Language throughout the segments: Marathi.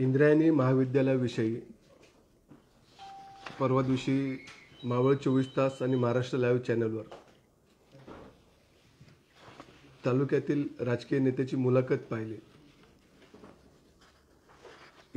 इंद्रायणी महाविद्यालयाविषयी परवा दिवशी मावळ चोवीस तास आणि महाराष्ट्र लाईव्ह चॅनलवर तालुक्यातील राजकीय नेत्याची मुलाखत पाहिली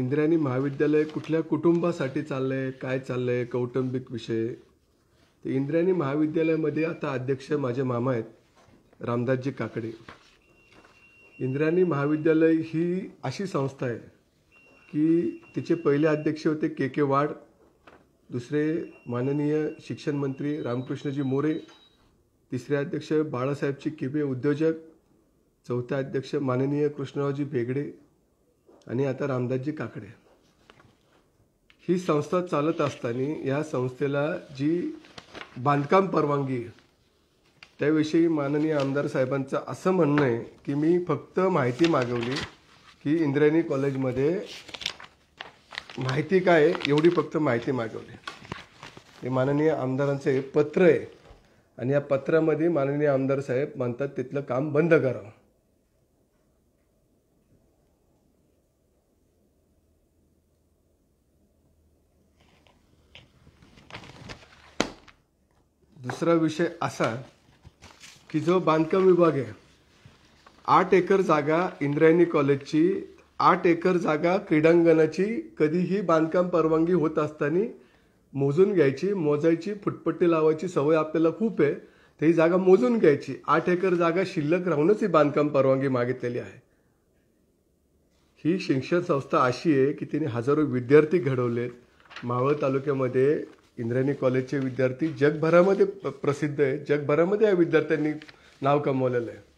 इंद्रायणी महाविद्यालय कुठल्या कुटुंबासाठी चाललंय काय चाललंय कौटुंबिक विषय ते इंद्रायणी महाविद्यालयामध्ये आता अध्यक्ष माझे मामा आहेत रामदासजी काकडे इंद्रायणी महाविद्यालय ही अशी संस्था आहे की तिचे पहिले अध्यक्ष होते के के वाड दुसरे माननीय शिक्षण मंत्री रामकृष्णजी मोरे तिसरे अध्यक्ष बाळासाहेब केपे उद्योजक चौथे अध्यक्ष माननीय कृष्णरावजी भेगडे आणि आता रामदासजी काकडे ही संस्था चालत असताना या संस्थेला जी बांधकाम परवानगी त्याविषयी माननीय आमदार साहेबांचं असं म्हणणं आहे की मी फक्त माहिती मागवली की इंद्रायणी कॉलेजमध्ये माहिती काय एवढी फक्त माहिती मागवली हे माननीय एक पत्र आहे आणि या पत्रामध्ये माननीय आमदार साहेब म्हणतात तिथलं काम बंद करावं दुसरा विषय असा की जो बांधकाम विभाग आहे आठ एकर जागा इंद्रायणी कॉलेजची आठ एकर जागा क्रीडांगणाची कधीही बांधकाम परवानगी होत असताना मोजून घ्यायची मोजायची फुटपट्टी लावायची सवय आपल्याला खूप आहे तर ही जागा मोजून घ्यायची आठ एकर जागा शिल्लक राहूनच ही बांधकाम परवानगी मागितलेली आहे ही शिक्षण संस्था अशी आहे की तिने हजारो विद्यार्थी घडवलेत मावळ तालुक्यामध्ये इंद्रायणी कॉलेजचे विद्यार्थी जगभरामध्ये प्रसिद्ध आहे जगभरामध्ये या विद्यार्थ्यांनी नाव कमवलेलं आहे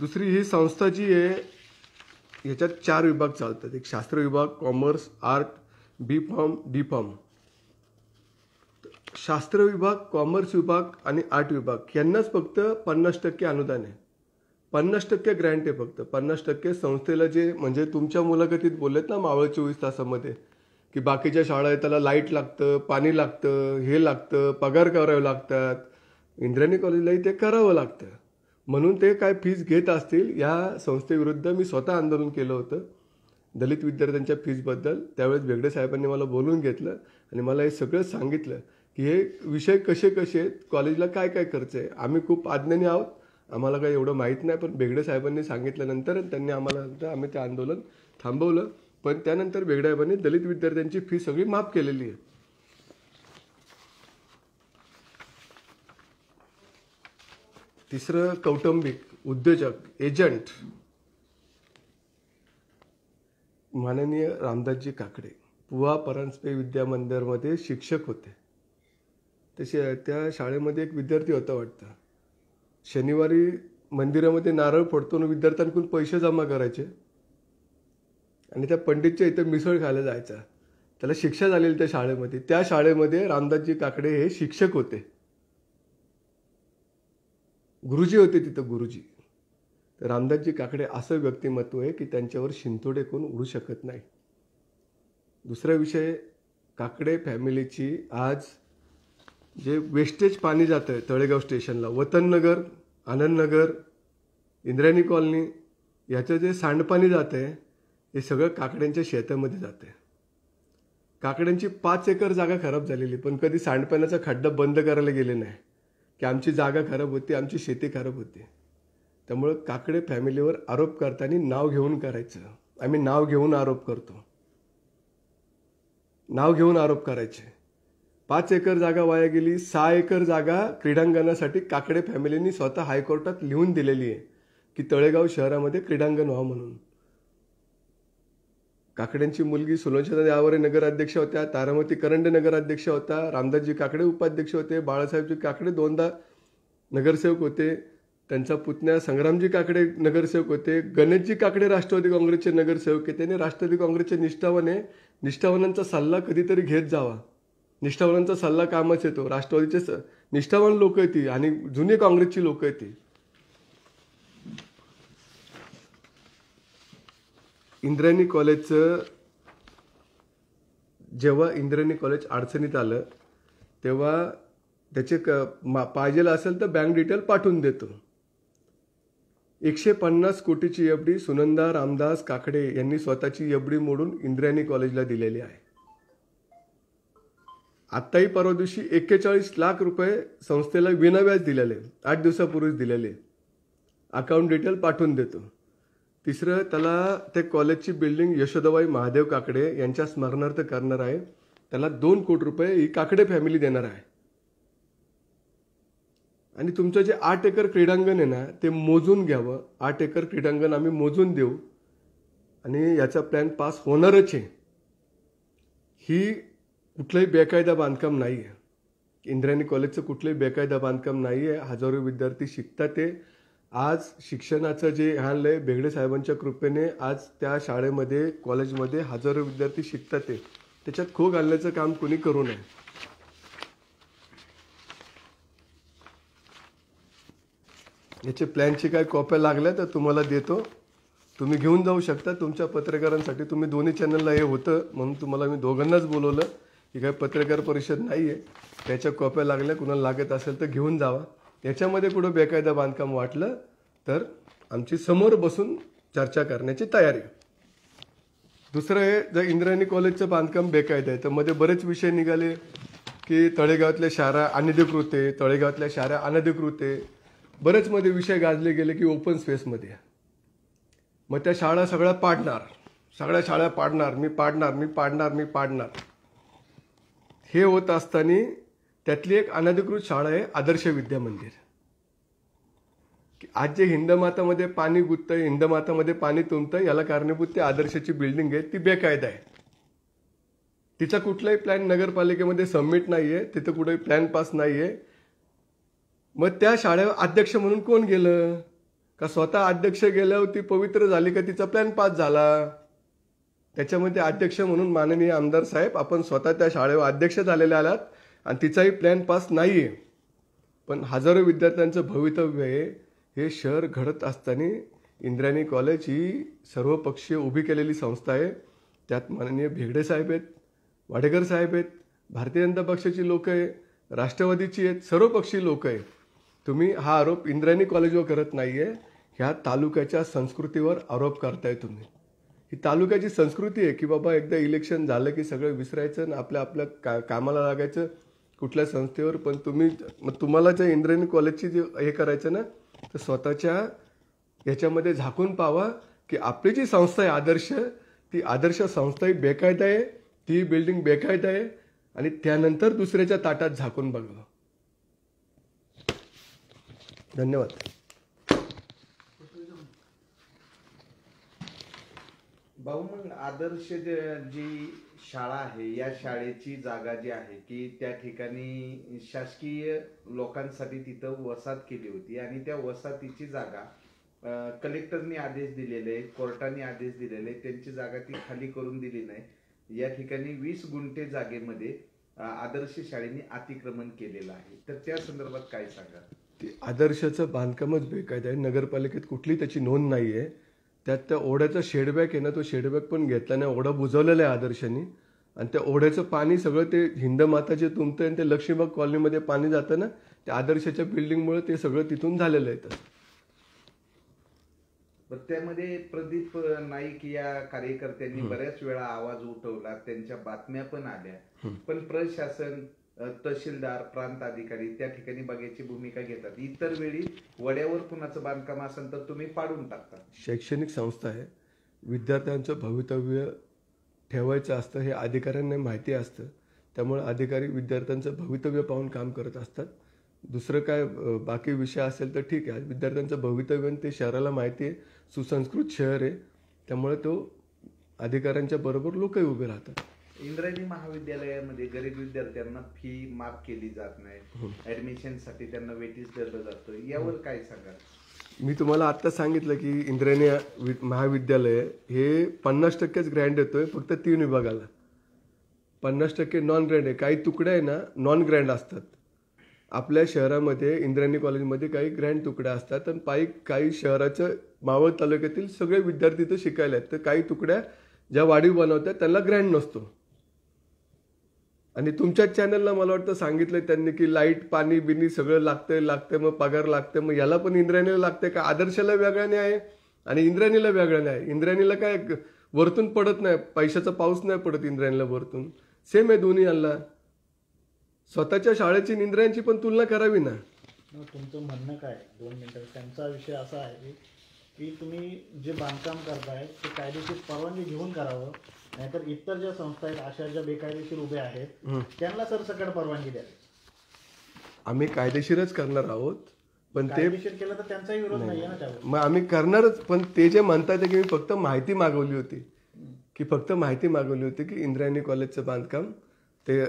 दुसरी ही संस्था जी आहे ह्याच्यात चार विभाग चालतात एक शास्त्र विभाग commerce art B form D form शास्त्र विभाग कॉमर्स विभाग आणि आर्ट विभाग यांनाच फक्त पन्नास टक्के अनुदान आहे पन्नास टक्के ग्रँट आहे फक्त पन्नास टक्के संस्थेला जे म्हणजे तुमच्या मुलाखतीत बोललेत ना मावळ चोवीस तासामध्ये की बाकीच्या शाळा आहेत त्याला लाईट लागतं पाणी लागतं हे लागतं पगार करावे लागतात इंद्रायणी कॉलेजलाही ते करावं लागतं म्हणून ते काय फीज घेत असतील या संस्थेविरुद्ध मी स्वतः आंदोलन केलं होतं दलित विद्यार्थ्यांच्या फीजबद्दल त्यावेळेस वेगळे साहेबांनी मला बोलून घेतलं आणि मला हे सगळं सांगितलं की हे विषय कसे कसे आहेत कॉलेजला काय काय खर्च आहे आम्ही खूप आज्ञानी आहोत आम्हाला काही एवढं माहीत नाही पण बेगडे साहेबांनी सांगितल्यानंतर त्यांनी आम्हाला आम्ही ते आंदोलन थांबवलं पण त्यानंतर बेगडे साहेबांनी दलित विद्यार्थ्यांची फी सगळी माफ केलेली आहे तिसरं कौटुंबिक उद्योजक एजंट माननीय रामदासजी काकडे पुवा परांजपे विद्या मंदिरमध्ये शिक्षक होते तसे त्या शाळेमध्ये एक विद्यार्थी होता वाटतं शनिवारी मंदिरामध्ये नारळ फोडतो आणि विद्यार्थ्यांकडून पैसे जमा करायचे आणि त्या पंडितच्या इथं मिसळ खायला जायचा त्याला शिक्षा झालेली त्या शाळेमध्ये त्या शाळेमध्ये रामदासजी काकडे हे शिक्षक होते गुरुजी होते तिथं गुरुजी तर रामदासजी काकडे असं व्यक्तिमत्व आहे की त्यांच्यावर शिंतोडे कोण उडू शकत नाही दुसरा विषय काकडे फॅमिलीची आज जे वेस्टेज पाणी जातं आहे तळेगाव स्टेशनला वतननगर आनंदनगर इंद्रायणी कॉलनी याचं जे सांडपाणी जात आहे हे सगळं काकड्यांच्या शेतामध्ये जात आहे काकड्यांची पाच एकर जागा खराब झालेली पण कधी सांडपाण्याचा खड्डा बंद करायला गेले नाही की आमची जागा खराब होती आमची शेती खराब होती त्यामुळं काकडे फॅमिलीवर आरोप करताना नाव घेऊन करायचं आम्ही नाव घेऊन आरोप करतो नाव घेऊन आरोप करायचे पाच एकर जागा वाया गेली सहा एकर जागा क्रीडांगणासाठी काकडे फॅमिलीनी स्वतः हायकोर्टात लिहून दिलेली आहे की तळेगाव शहरामध्ये क्रीडांगण व्हावं म्हणून काकड्यांची मुलगी सुलोचना यावरे नगराध्यक्ष होत्या तारामती करंडे नगराध्यक्ष होता रामदासजी काकडे उपाध्यक्ष होते बाळासाहेबजी काकडे दोनदा नगरसेवक होते त्यांचा पुतण्या संग्रामजी काकडे नगरसेवक होते गणेशजी काकडे राष्ट्रवादी काँग्रेसचे नगरसेवक होते त्यांनी राष्ट्रवादी काँग्रेसचे निष्ठावाने निष्ठावानांचा सल्ला कधीतरी घेत जावा निष्ठावानांचा सल्ला कामच येतो राष्ट्रवादीचे निष्ठावान लोक येते आणि जुने काँग्रेसची लोक येते इंद्रायणी कॉलेजचं जेव्हा इंद्रायणी कॉलेज अडचणीत आलं तेव्हा त्याचे क मा असेल तर बँक डिटेल पाठवून देतो एकशे पन्नास कोटीची एफ डी सुनंदा रामदास काकडे यांनी स्वतःची एफ डी मोडून इंद्रायणी कॉलेजला दिलेली आहे आत्ताही परवा दिवशी एक्केचाळीस लाख रुपये संस्थेला विनाव्याज दिलेले आठ दिवसापूर्वीच दिलेले अकाउंट डिटेल पाठवून देतो तिसरं त्याला ते कॉलेजची बिल्डिंग यशोदाबाई महादेव काकडे यांच्या स्मरणार्थ करणार आहे त्याला दोन कोटी रुपये ही काकडे फॅमिली देणार आहे आणि तुमचं जे आठ एकर क्रीडांगण आहे ना ते मोजून घ्यावं आठ एकर क्रीडांगण आम्ही मोजून देऊ आणि याचा प्लॅन पास होणारच आहे ही कुठलंही बेकायदा बांधकाम नाही आहे इंद्रायणी कॉलेजचं कुठलंही बेकायदा बांधकाम नाही आहे हजारो विद्यार्थी शिकतात ते आज शिक्षणाचं जे आलं आहे बेगडे साहेबांच्या कृपेने आज त्या शाळेमध्ये कॉलेजमध्ये हजारो विद्यार्थी शिकतात ते त्याच्यात खो घालण्याचं काम कोणी करू नये याचे प्लॅनची काय कॉप्या लागल्या तर तुम्हाला देतो तुम्ही घेऊन जाऊ शकता तुमच्या पत्रकारांसाठी तुम्ही दोन्ही चॅनलला हे होतं म्हणून तुम्हाला मी दोघांनाच बोलवलं की काय पत्रकार परिषद नाही आहे त्याच्या कॉप्या लागल्या कुणाला लागत असेल तर घेऊन जावा याच्यामध्ये कुठं बेकायदा बांधकाम वाटलं तर आमची समोर बसून चर्चा करण्याची तयारी दुसरं आहे जर इंद्रायणी कॉलेजचं बांधकाम बेकायदा आहे तर मध्ये बरेच विषय निघाले की तळेगावातल्या शाळा अनधिकृत आहे तळेगावातल्या शाळा अनधिकृत आहे बरेच मध्ये विषय गाजले गेले की ओपन स्पेसमध्ये मग त्या शाळा सगळ्या पाडणार सगळ्या शाळा पाडणार मी पाडणार मी पाडणार मी पाडणार हे होत असताना त्यातली एक अनधिकृत शाळा आहे आदर्श विद्या मंदिर आज जे हिंदमातामध्ये पाणी गुततं हिंदमातामध्ये पाणी आहे याला कारणीभूत ती आदर्शाची बिल्डिंग आहे ती बेकायदा आहे तिचा कुठलाही प्लॅन नगरपालिकेमध्ये सबमिट नाही आहे तिथं कुठेही प्लॅन पास नाही आहे मग त्या शाळेवर अध्यक्ष म्हणून कोण गेलं का स्वतः अध्यक्ष गेल्यावर ती पवित्र झाली का तिचा प्लॅन पास झाला त्याच्यामध्ये अध्यक्ष म्हणून माननीय आमदार साहेब आपण स्वतः त्या शाळेवर अध्यक्ष झालेले आलात आणि तिचाही प्लॅन पास नाही आहे पण हजारो विद्यार्थ्यांचं भवितव्य आहे हे शहर घडत असताना इंद्रायणी कॉलेज ही सर्वपक्षीय उभी केलेली संस्था आहे त्यात माननीय भेगडे साहेब आहेत वाडेकर साहेब आहेत भारतीय जनता पक्षाची लोकं आहे राष्ट्रवादीची आहेत सर्वपक्षीय लोकं आहेत तुम्ही हा आरोप इंद्रायणी कॉलेजवर करत नाही आहे ह्या तालुक्याच्या संस्कृतीवर आरोप करताय तुम्ही ही तालुक्याची संस्कृती आहे की बाबा एकदा इलेक्शन झालं की सगळं विसरायचं आणि आपल्या आपल्या का कामाला लागायचं कुठल्या संस्थेवर पण तुम्ही मग तुम्हाला ज्या इंद्रायणी कॉलेजची जे हे करायचं ना तर स्वतःच्या ह्याच्यामध्ये झाकून पावा की आपली जी संस्था आहे आदर्श ती आदर्श संस्था ही बेकायदा आहे ती बिल्डिंग बेकायदा आहे आणि त्यानंतर दुसऱ्याच्या ताटात झाकून बघा धन्यवाद भाऊ मग आदर्श जी शाळा आहे या शाळेची जागा जी आहे की त्या ठिकाणी शासकीय लोकांसाठी तिथं वसाहत केली होती आणि त्या वसाहतीची जागा कलेक्टरनी आदेश दिलेले कोर्टाने आदेश दिलेले त्यांची जागा ती खाली करून दिली नाही या ठिकाणी वीस गुंठे जागेमध्ये आदर्श शाळेने अतिक्रमण केलेलं आहे तर त्या संदर्भात काय सांगा ते आदर्शाचं बांधकामच बेकायदा आहे नगरपालिकेत कुठली त्याची नोंद नाही आहे त्यात त्या ओढ्याचा शेडबॅक आहे ना तो शेडबॅक पण घेतला नाही ओढा बुजवलेला आहे आदर्शाने आणि त्या ओढ्याचं पाणी सगळं ते हिंद जे तुमतं आणि ते लक्ष्मीबाग कॉलनीमध्ये पाणी जातं ना त्या आदर्शाच्या बिल्डिंगमुळे ते सगळं तिथून झालेलं आहे तर त्यामध्ये प्रदीप नाईक या कार्यकर्त्यांनी बऱ्याच वेळा आवाज उठवला त्यांच्या बातम्या पण आल्या पण प्रशासन तहसीलदार प्रांत अधिकारी त्या ठिकाणी बघायची भूमिका घेतात इतर वेळी वड्यावर कुणाचं बांधकाम असेल तर तुम्ही पाडून टाकता शैक्षणिक संस्था आहे विद्यार्थ्यांचं भवितव्य ठेवायचं असतं हे अधिकाऱ्यांना माहिती असतं त्यामुळे अधिकारी विद्यार्थ्यांचं भवितव्य पाहून काम करत असतात दुसरं काय बाकी विषय असेल तर ठीक आहे विद्यार्थ्यांचं भवितव्य ते शहराला माहिती आहे सुसंस्कृत शहर आहे त्यामुळे तो अधिकाऱ्यांच्या बरोबर लोकही उभे राहतात इंद्रायणी महाविद्यालयामध्ये गरीब विद्यार्थ्यांना फी माफ केली जात नाही ऍडमिशन हो. साठी त्यांना वेटीस धरलं जातं यावर काय सांगा मी तुम्हाला आत्ता सांगितलं की इंद्रायणी महाविद्यालय हे पन्नास टक्केच ग्रँड येतोय फक्त तीन विभागाला पन्नास टक्के नॉन ग्रँड आहे काही तुकड्या आहे ना नॉन ग्रँड असतात आपल्या शहरामध्ये इंद्रायणी कॉलेजमध्ये काही ग्रँड तुकड्या असतात आणि पायी काही शहराचं मावळ तालुक्यातील सगळे विद्यार्थी तर शिकायला आहेत तर काही तुकड्या ज्या वाढीव बनवतात त्यांना ग्रँड नसतो आणि तुमच्या चॅनलला मला वाटतं सांगितलं त्यांनी की लाईट पाणी बिनी सगळं लागतंय लागतंय मग पगार लागते मग याला पण इंद्रायणीला लागतंय का आदर्शाला वेगळ्याने आहे आणि इंद्रायणीला वेगळ्याने आहे इंद्रायणीला काय वरतून पडत नाही पैशाचा पाऊस नाही पडत इंद्रायणीला वरतून सेम आहे दोन्ही यांना स्वतःच्या शाळेची इंद्रायांची पण तुलना करावी ना तुमचं म्हणणं काय दोन मिनिटं त्यांचा विषय असा आहे की तुम्ही जे बांधकाम करताय ते कायदेशीर परवानगी घेऊन करावं नाहीतर इतर ज्या संस्था आहेत अशा ज्या बेकायदेशीर उभ्या आहेत त्यांना सरसकट परवानगी द्यावी आम्ही कायदेशीरच करणार आहोत पण ते तर त्यांचाही विरोध नाही ना मग आम्ही करणारच पण ते जे म्हणतात की मी फक्त माहिती मागवली होती की फक्त माहिती मागवली होती की इंद्रायणी कॉलेजचं बांधकाम ते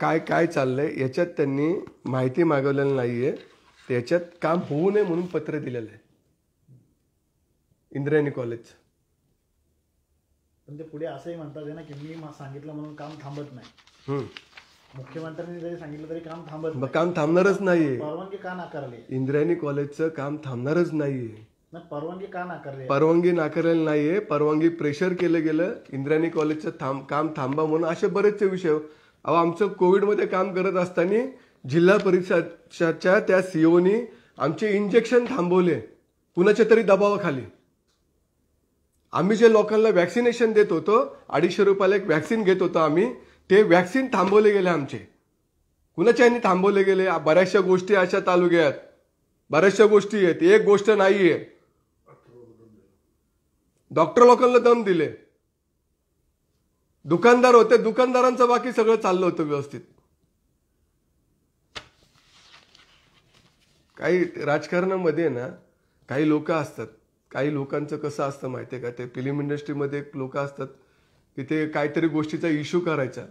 काय काय चाललंय याच्यात त्यांनी माहिती मागवलेली नाहीये त्याच्यात काम होऊ नये म्हणून पत्र दिलेलं आहे इंद्रायणी कॉलेजचं पण ते पुढे असंही म्हणतात ना की मी सांगितलं म्हणून काम थांबत नाही मुख्यमंत्र्यांनी जरी सांगितलं तरी काम थांबत मग काम थांबणारच नाही परवानगी का नाकारली इंद्रायणी कॉलेजचं काम थांबणारच नाहीये परवानगी का नाकारली परवानगी नाकारलेली नाहीये परवानगी प्रेशर केलं गेलं इंद्रायणी कॉलेजचं थांब काम थांबा म्हणून असे बरेचसे विषय अहो आमचं कोविडमध्ये काम करत असताना जिल्हा परिषदच्या त्या सीओनी e आमचे इंजेक्शन थांबवले कुणाच्या तरी दबावाखाली आम्ही जे लोकांना वॅक्सिनेशन देत होतो अडीचशे रुपयाला एक वॅक्सिन घेत होतो आम्ही ते वॅक्सिन थांबवले गेले आमचे कुणाच्या यांनी थांबवले गेले बऱ्याचशा गोष्टी अशा तालुक्यात बऱ्याचशा गोष्टी आहेत एक गोष्ट नाही आहे डॉक्टर लोकांना दम दिले दुकानदार होते दुकानदारांचं बाकी सगळं चाललं होतं व्यवस्थित काही राजकारणामध्ये ना काही लोक असतात काही लोकांचं कसं असतं माहिती आहे का ते फिल्म इंडस्ट्रीमध्ये एक लोक असतात की ते काहीतरी गोष्टीचा इश्यू करायचा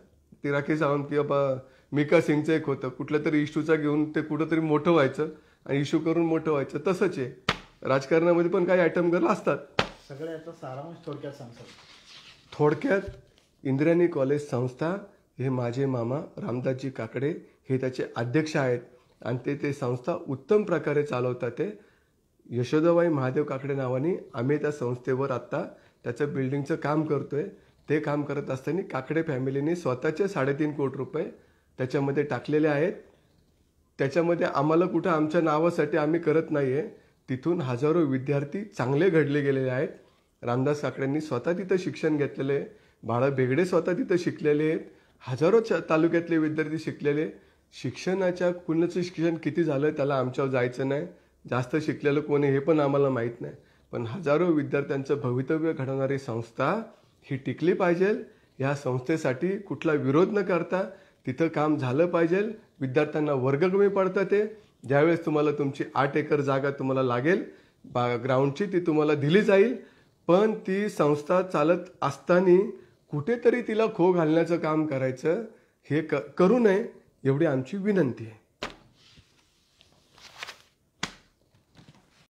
ते राखी सावंत की बाबा मिका सिंगचं एक होतं कुठल्या तरी इश्यूचा घेऊन ते कुठंतरी मोठं व्हायचं आणि इश्यू करून मोठं व्हायचं तसंच आहे राजकारणामध्ये पण काही आयटम गर्ल असतात सगळ्याचा सारांश थोडक्यात सांगतात थोडक्यात इंद्रायणी कॉलेज संस्था हे माझे मामा रामदासजी काकडे हे त्याचे अध्यक्ष आहेत आणि ते ते संस्था उत्तम प्रकारे चालवतात ते यशोदाबाई महादेव काकडे नावाने आम्ही त्या संस्थेवर आत्ता त्याचं बिल्डिंगचं काम करतो आहे ते काम करत असताना काकडे फॅमिलीने स्वतःचे साडेतीन कोटी रुपये त्याच्यामध्ये टाकलेले आहेत त्याच्यामध्ये आम्हाला कुठं आमच्या नावासाठी आम्ही करत नाही आहे तिथून हजारो विद्यार्थी चांगले घडले गेलेले आहेत रामदास काकड्यांनी स्वतः तिथं शिक्षण घेतलेले आहे बाळा बेगडे स्वतः तिथं शिकलेले आहेत हजारो च तालुक्यातले विद्यार्थी शिकलेले शिक्षणाच्या कुणाचं शिक्षण किती झालं त्याला आमच्यावर जायचं नाही जास्त शिकलेलं कोण हे पण आम्हाला माहीत नाही पण हजारो विद्यार्थ्यांचं भवितव्य घडवणारी संस्था ही टिकली पाहिजे ह्या संस्थेसाठी कुठला विरोध न करता तिथं काम झालं पाहिजे विद्यार्थ्यांना वर्ग कमी पडतं ते ज्यावेळेस तुम्हाला तुमची आठ एकर जागा तुम्हाला लागेल बा ग्राउंडची ती तुम्हाला दिली जाईल पण ती संस्था चालत असताना कुठेतरी तिला खो घालण्याचं काम करायचं हे क करू नये एवढी आमची विनंती आहे